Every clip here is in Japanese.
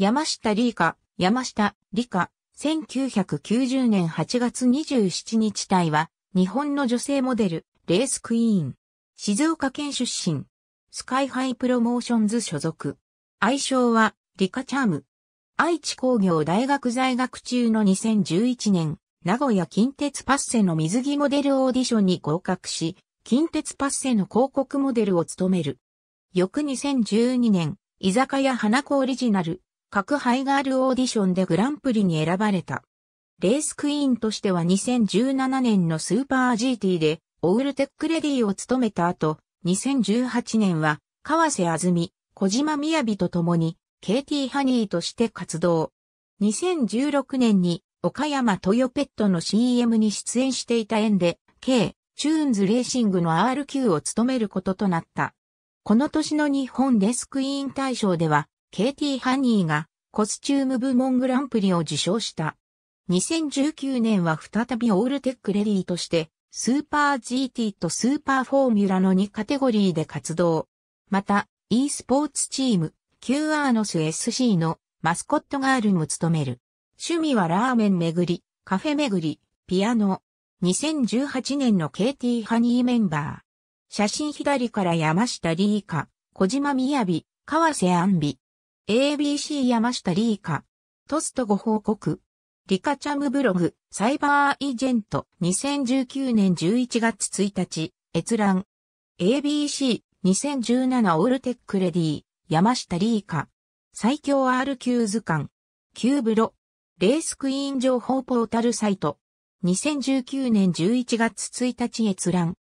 山下理香、山下理香、1990年8月27日体は、日本の女性モデル、レースクイーン。静岡県出身。スカイハイプロモーションズ所属。愛称は、リカチャーム。愛知工業大学在学中の2011年、名古屋近鉄パッセの水着モデルオーディションに合格し、近鉄パッセの広告モデルを務める。翌2012年、居酒屋花子オリジナル、各ハイガールオーディションでグランプリに選ばれた。レースクイーンとしては2017年のスーパー GT でオールテックレディを務めた後、2018年は川瀬あずみ、小島みやびと共に KT ハニーとして活動。2016年に岡山トヨペットの CM に出演していた縁で、K、チューンズレーシングの RQ を務めることとなった。この年の日本レースクイーン大賞では、ケ t ティ・ハニーがコスチューム部門グランプリを受賞した。2019年は再びオールテックレディーとして、スーパー GT とスーパーフォーミュラの2カテゴリーで活動。また、e スポーツチーム、Q r のス SC のマスコットガールも務める。趣味はラーメン巡り、カフェ巡り、ピアノ。2018年の KT ハニーメンバー。写真左から山下リーカ、小島みやび、川瀬安美。ABC 山下リーカ。トストご報告。リカチャムブログ、サイバーイジェント、2019年11月1日、閲覧。ABC、2017オールテックレディ、山下リーカ。最強 RQ 図鑑。キューブロ。レースクイーン情報ポータルサイト。2019年11月1日閲覧。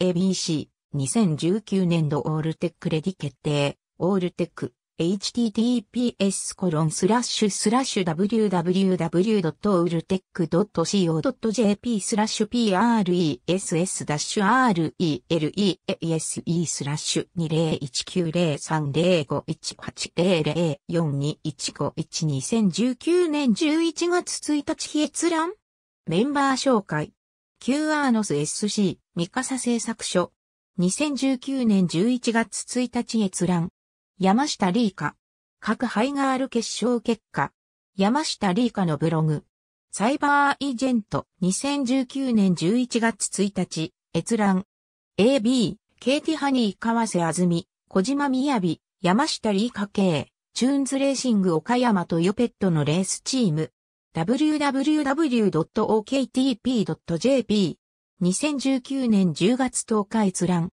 ABC、2019年度オールテックレディ決定、オールテック。https コ www.ultech.co.jp press-relse-e e 2 0 1 9 1ラッ0ュ2019年11月1日日閲覧メンバー紹介 QR ノス SC 三笠製作所2019年11月1日閲覧山下リーカ。各ハイガール決勝結果。山下リーカのブログ。サイバーイジェント2019年11月1日、閲覧。AB、ケイティハニー川瀬あずみ、小島みやび、山下リーカ系、チューンズレーシング岡山とヨペットのレースチーム。www.oktp.jp2019 年10月10日閲覧。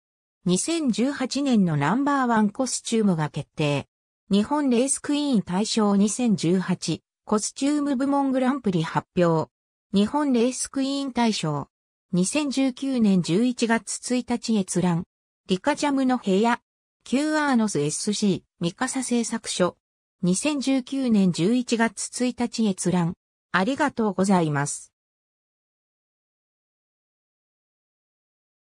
2018年のナンバーワンコスチュームが決定。日本レースクイーン大賞2018コスチューム部門グランプリ発表。日本レースクイーン大賞。2019年11月1日閲覧。リカジャムの部屋。Q r のス SC ミカサ製作所。2019年11月1日閲覧。ありがとうございます。